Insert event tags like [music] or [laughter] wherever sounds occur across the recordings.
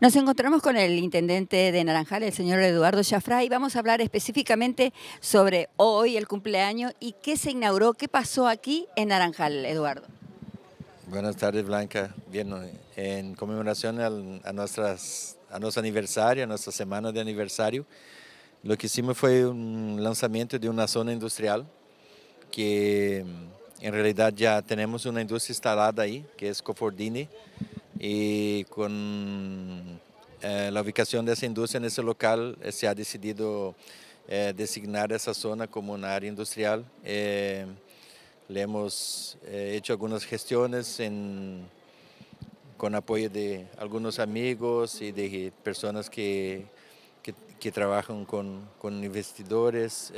Nos encontramos con el intendente de Naranjal, el señor Eduardo Chafra, y vamos a hablar específicamente sobre hoy, el cumpleaños, y qué se inauguró, qué pasó aquí en Naranjal, Eduardo. Buenas tardes, Blanca. Bien, en conmemoración a, nuestras, a nuestro aniversario, a nuestra semana de aniversario, lo que hicimos fue un lanzamiento de una zona industrial que mm, en realidad ya tenemos una industria instalada ahí, que es Cofordini, y con eh, la ubicación de esa industria en ese local eh, se ha decidido eh, designar esa zona como un área industrial. le hemos hecho algunas gestiones con apoyo de algunos amigos y de personas que, trabajan con, con investidores.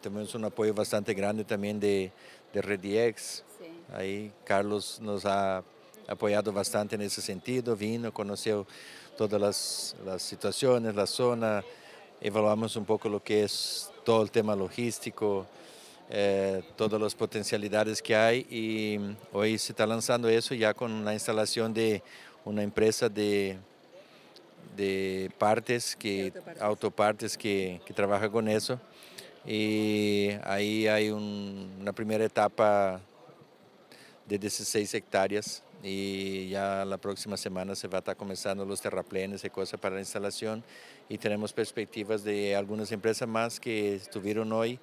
tenemos un apoyo bastante grande también de, de Rediex. Ahí Carlos nos ha apoyado bastante en ese sentido, vino, conoció todas las, situaciones, la zona, evaluamos un poco lo que es todo el tema logístico, eh, todas las potencialidades que hay y hoy se está lanzando eso ya con la instalación de una empresa de, partes, que, autopartes, que, trabaja con eso y ahí hay una primera etapa de 16 hectáreas y ya la próxima semana se va a estar comenzando los terraplenes y cosas para la instalación y tenemos perspectivas de algunas empresas más que estuvieron hoy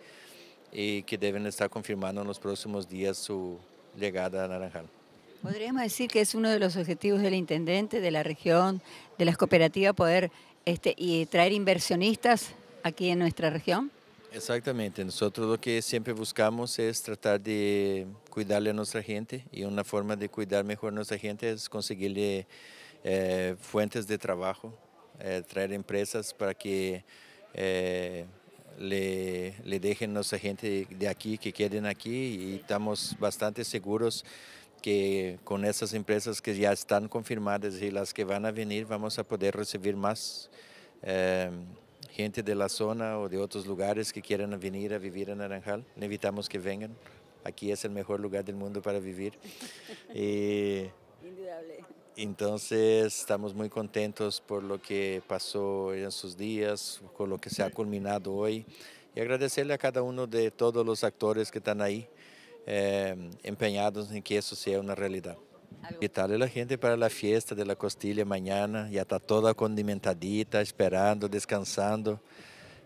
y que deben estar confirmando en los próximos días su llegada a Naranjal. Podríamos decir que es uno de los objetivos del intendente, de la región, de las cooperativas, poder este, y traer inversionistas aquí en nuestra región. Exactamente, nosotros lo que siempre buscamos es tratar de cuidarle a nuestra gente y una forma de cuidar mejor a nuestra gente es conseguirle eh, fuentes de trabajo, eh, traer empresas para que eh, le, le, dejen a nuestra gente de aquí, que queden aquí y estamos bastante seguros que con esas empresas que ya están confirmadas y las que van a venir vamos a poder recibir más gente de la zona o de otros lugares que quieran venir a vivir en Naranjal. Le invitamos que vengan. Aquí es el mejor lugar del mundo para vivir. [laughs] Eh, entonces estamos muy contentos por lo que pasó en sus días, con lo que se ha culminado hoy. Y agradecerle a cada uno de todos los actores que están ahí eh, empeñados en que eso sea una realidad. Invitarle a la gente para la fiesta de la costilla mañana, ya está toda condimentadita, esperando, descansando.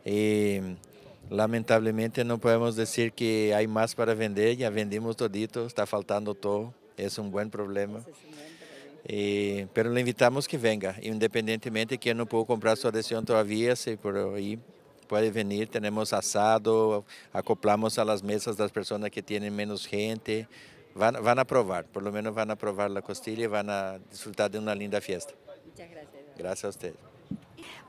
Y lamentablemente no podemos decir que hay más para vender, ya vendimos todito, está faltando todo, es un buen problema. pero le invitamos que venga, independientemente que no pueda comprar su adhesión todavía, si por ahí puede venir, tenemos asado, acoplamos a las mesas las personas que tienen menos gente, van, a probar, por lo menos van a probar la costilla y van a disfrutar de una linda fiesta. Muchas gracias. Gracias a usted.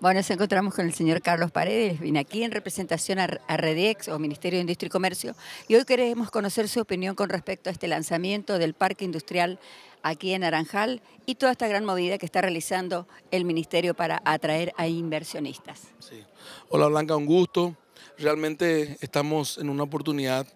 Bueno, nos encontramos con el señor Carlos Paredes, viene aquí en representación a Redex o Ministerio de Industria y Comercio y hoy queremos conocer su opinión con respecto a este lanzamiento del Parque Industrial aquí en Naranjal y toda esta gran movida que está realizando el Ministerio para atraer a inversionistas. Sí. Hola Blanca, un gusto. Realmente estamos en una oportunidad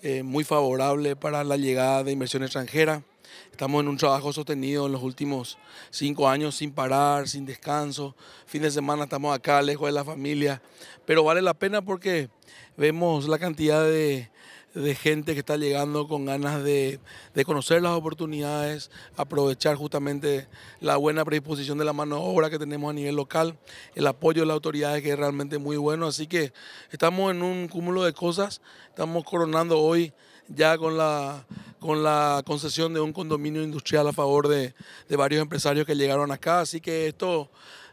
eh, muy favorable para la llegada de inversión extranjera. Estamos en un trabajo sostenido en los últimos cinco años sin parar, sin descanso. Fin de semana estamos acá, lejos de la familia. Pero vale la pena porque vemos la cantidad de, de gente que está llegando con ganas de, conocer las oportunidades, aprovechar justamente la buena predisposición de la mano de obra que tenemos a nivel local, el apoyo de las autoridades que es realmente muy bueno. Así que estamos en un cúmulo de cosas, estamos coronando hoy ya con la, con la concesión de un condominio industrial a favor de, de varios empresarios que llegaron acá. Así que esto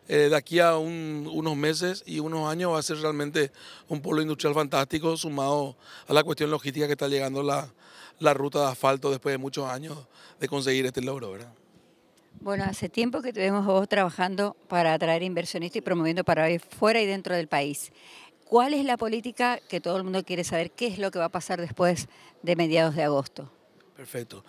eh, de aquí a unos meses y unos años va a ser realmente un polo industrial fantástico sumado a la cuestión logística que está llegando la, la ruta de asfalto después de muchos años de conseguir este logro. ¿verdad? Bueno, hace tiempo que tuvimos vos trabajando para atraer inversionistas y promoviendo para fuera y dentro del país. ¿Cuál es la política que todo el mundo quiere saber? ¿Qué es lo que va a pasar después de mediados de agosto? Perfecto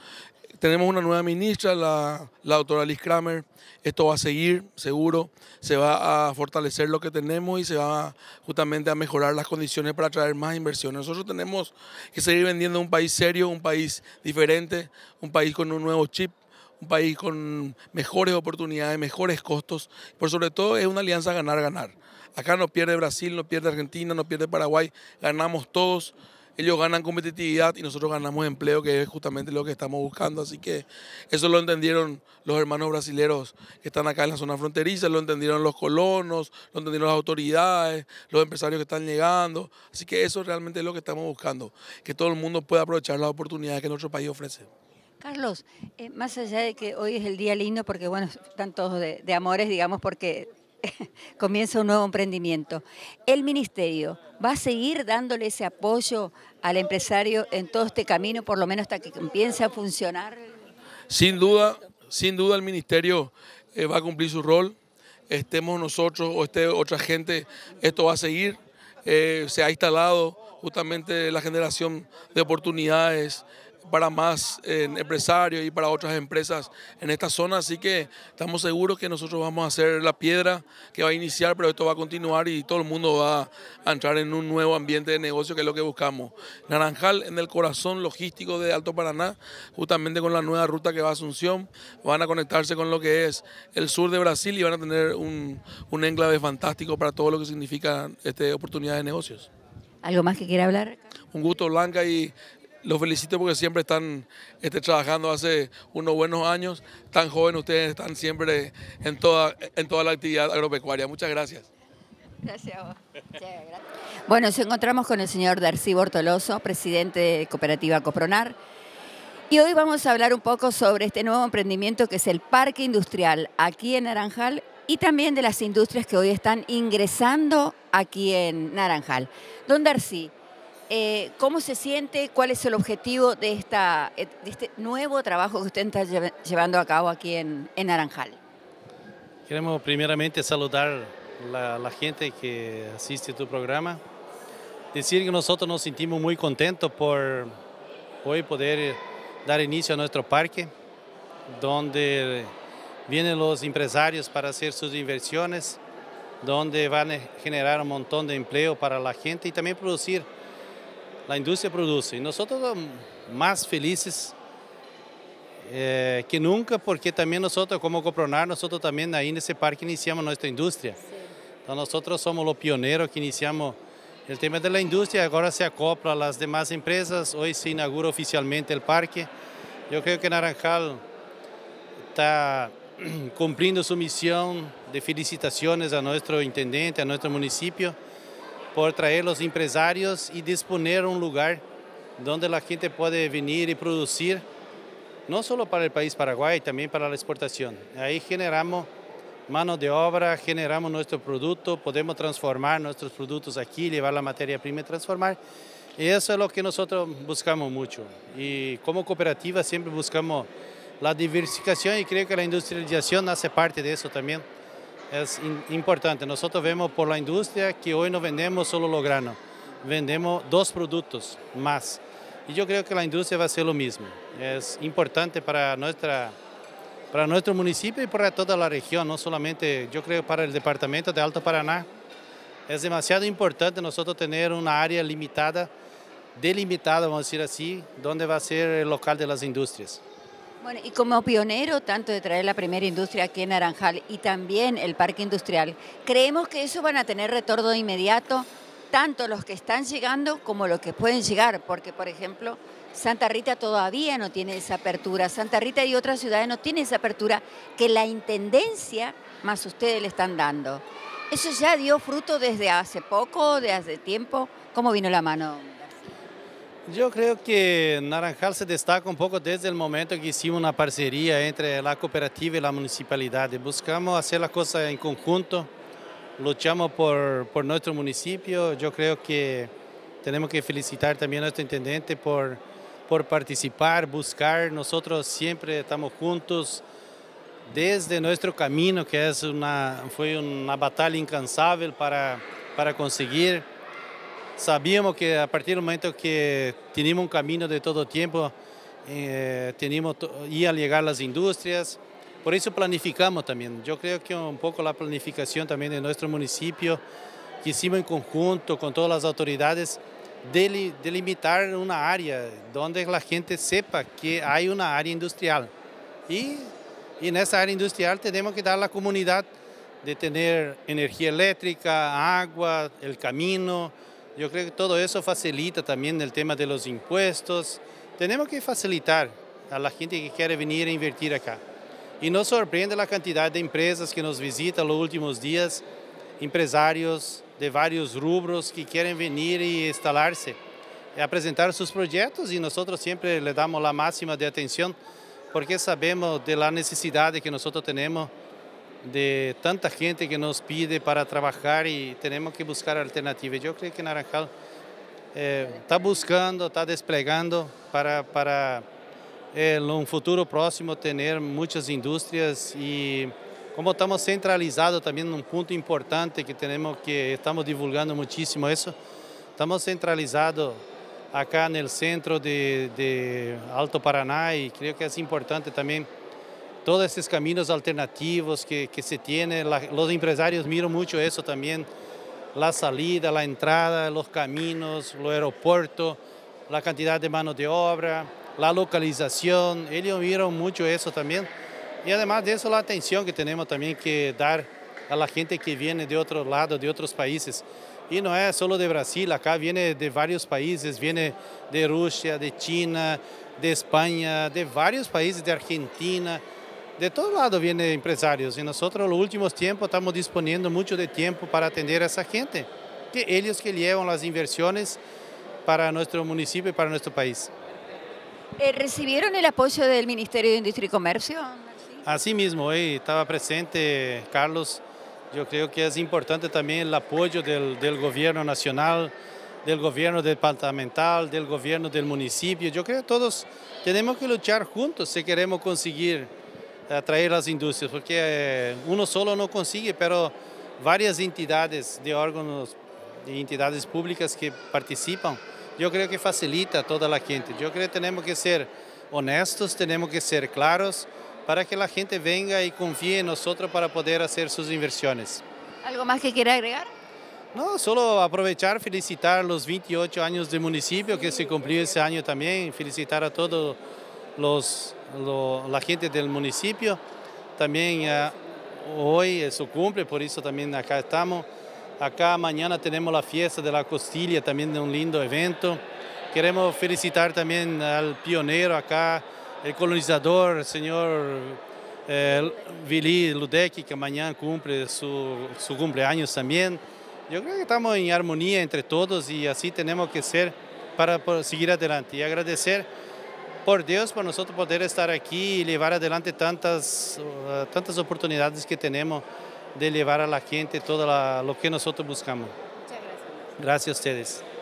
tenemos una nueva ministra, la, la doctora Liz Kramer. Esto va a seguir, seguro. Se va a fortalecer lo que tenemos y se va justamente a mejorar las condiciones para atraer más inversiones. Nosotros tenemos que seguir vendiendo un país serio, un país diferente, un país con un nuevo chip un país con mejores oportunidades, mejores costos, por sobre todo es una alianza ganar-ganar. Acá no pierde Brasil, no pierde Argentina, no pierde Paraguay, ganamos todos ellos ganan competitividad y nosotros ganamos empleo, que es justamente lo que estamos buscando. Así que eso lo entendieron los hermanos brasileros que están acá en la zona fronteriza, lo entendieron los colonos, lo entendieron las autoridades, los empresarios que están llegando. Así que eso realmente es lo que estamos buscando, que todo el mundo pueda aprovechar las oportunidades que nuestro país ofrece. Carlos, eh, más allá de que hoy es el día lindo, porque bueno, están todos de amores, digamos, porque [laughs] comienza un nuevo emprendimiento. ¿El Ministerio va a seguir dándole ese apoyo al empresario en todo este camino, por lo menos hasta que empiece a funcionar? Sin duda, sin duda el Ministerio eh, va a cumplir su rol. Estemos nosotros o esté otra gente, esto va a seguir. Eh, se ha instalado justamente la generación de oportunidades para más eh, empresarios y para otras empresas en esta zona, así que estamos seguros que nosotros vamos a ser la piedra que va a iniciar, pero esto va a continuar y todo el mundo va a entrar en un nuevo ambiente de negocio que es lo que buscamos. Naranjal en el corazón logístico de Alto Paraná, justamente con la nueva ruta que va a Asunción, van a conectarse con lo que es el sur de Brasil y van a tener un, un enclave fantástico para todo lo que significa este, oportunidades de negocios. ¿Algo más que quiera hablar? Un gusto, Blanca, y los felicito porque siempre están este, trabajando hace unos buenos años. Tan jóvenes ustedes están siempre en toda, en toda la actividad agropecuaria. Muchas gracias. Gracias a vos. Bueno, nos encontramos con el señor Darcy Bortoloso, presidente de Cooperativa Copronar. Y hoy vamos a hablar un poco sobre este nuevo emprendimiento que es el Parque Industrial aquí en Naranjal y también de las industrias que hoy están ingresando aquí en Naranjal. Don Darcy, eh, ¿Cómo se siente? ¿Cuál es el objetivo de, eh, este nuevo trabajo que usted está llevando a cabo aquí en, en Naranjal? Queremos primeramente saludar a la, la, gente que asiste a tu programa. Decir que nosotros nos sentimos muy contentos por hoy poder eh, dar inicio a nuestro parque, donde vienen los empresarios para hacer sus inversiones, donde van a generar un montón de empleo para la gente y también producir la industria produce. Y nosotros más felices eh, que nunca, porque también nosotros como Copronar, nosotros también ahí en ese parque iniciamos nuestra industria. Entonces nosotros somos los pioneros que iniciamos el tema de la industria, ahora se acopla a las demás empresas, hoy se inaugura oficialmente el parque. Yo creo que Naranjal está [clears throat] cumpliendo su misión de felicitaciones a nuestro intendente, a nuestro municipio por traer los empresarios y disponer un lugar donde la gente puede venir y producir, no solo para el país Paraguay, también para la exportación. Ahí generamos mano de obra, generamos nuestro producto, podemos transformar nuestros productos aquí, llevar la materia prima y transformar. Y eso es lo que nosotros buscamos mucho. Y como cooperativa siempre buscamos la diversificación y creo que la industrialización hace parte de eso también es importante. Nosotros vemos por la industria que hoy no vendemos solo los vendemos dos productos más. Y yo creo que la industria va a ser lo mismo. Es importante para, nuestra, para nuestro municipio y para toda la región, no solamente, yo creo, para el departamento de Alto Paraná. Es demasiado importante nosotros tener una área limitada, delimitada, vamos a decir así, donde va a ser el local de las industrias y como pionero tanto de traer la primera industria aquí en Naranjal y también el parque industrial, ¿creemos que eso van a tener retorno inmediato? Tanto los que están llegando como los que pueden llegar, porque por ejemplo, Santa Rita todavía no tiene esa apertura, Santa Rita y otras ciudades no tienen esa apertura que la Intendencia más ustedes le están dando. Eso ya dio fruto desde hace poco, desde hace tiempo. ¿Cómo vino la mano? Yo creo que Naranjal se destaca un poco desde el momento que hicimos una parcería entre la cooperativa y la municipalidad. Buscamos hacer las cosas en conjunto, luchamos por, nuestro municipio. Yo creo que tenemos que felicitar también a nuestro intendente por, por participar, buscar. Nosotros siempre estamos juntos desde nuestro camino, que es una, fue una batalla incansable para, para conseguir sabíamos que a partir del momento que teníamos un camino de todo tiempo, eh, teníamos y llegar las industrias, por eso planificamos también. Yo creo que un poco la planificación también de nuestro municipio, que hicimos en conjunto con todas las autoridades, delimitar una área donde la gente sepa que hay una área industrial. Y, y en esa área industrial tenemos que dar a la comunidad de tener energía eléctrica, agua, el camino, yo creo que todo eso facilita también el tema de los impuestos. Tenemos que facilitar a la gente que quiere venir a invertir acá. Y no sorprende la cantidad de empresas que nos visitan los últimos días, empresarios de varios rubros que quieren venir y instalarse, a presentar sus proyectos y nosotros siempre le damos la máxima de atención porque sabemos de la necesidad que nosotros tenemos de tanta gente que nos pide para trabajar y tenemos que buscar alternativas. Yo creo que Naranjal eh, está buscando, está desplegando para, para eh, en un futuro próximo tener muchas industrias y como estamos centralizados también en un punto importante que tenemos que estamos divulgando muchísimo eso, estamos centralizados acá en el centro de, de Alto Paraná y creo que es importante también todos estos caminos alternativos que, se tienen. los empresarios miran mucho eso también, la salida, la entrada, los caminos, los aeropuerto, la cantidad de mano de obra, la localización, ellos miran mucho eso también. Y además de eso, la atención que tenemos también que dar a la gente que viene de otro lado, de otros países. Y no es solo de Brasil, acá viene de varios países, viene de Rusia, de China, de España, de varios países, de Argentina, de todo lado vienen empresarios y nosotros los últimos tiempos estamos disponiendo mucho de tiempo para atender a esa gente, que ellos que llevan las inversiones para nuestro municipio y para nuestro país. Eh, ¿Recibieron el apoyo del Ministerio de Industria y Comercio? Así mismo, eh, estaba presente Carlos. Yo creo que es importante también el apoyo del, del gobierno nacional, del gobierno departamental, del gobierno del municipio. Yo creo que todos tenemos que luchar juntos si queremos conseguir atrair as indústrias, porque é, solo não consegue, mas várias entidades de órgãos e entidades públicas que participam, eu creio que facilita toda a gente. Eu creio que temos que ser honestos, temos que ser claros para que a gente venha e confie em nós para poder fazer suas inversões. Algo mais que queira agregar? Não, só aproveitar, felicitar os 28 anos do município que se cumpriu esse ano também, felicitar a todos os la gente del municipio. También eh, hoy es su cumple, por eso también acá estamos. Acá mañana tenemos la fiesta de la costilla, también de un lindo evento. Queremos felicitar también al pionero acá, el colonizador, señor eh, Vili que mañana cumple su, cumpleaños también. Yo creo que estamos en armonía entre todos y así tenemos que ser para, para seguir adelante y agradecer por Dios, para nosotros poder estar aquí y llevar adelante tantas, uh, tantas oportunidades que tenemos de llevar a la gente todo lo que nosotros buscamos. Muchas gracias. Gracias a ustedes.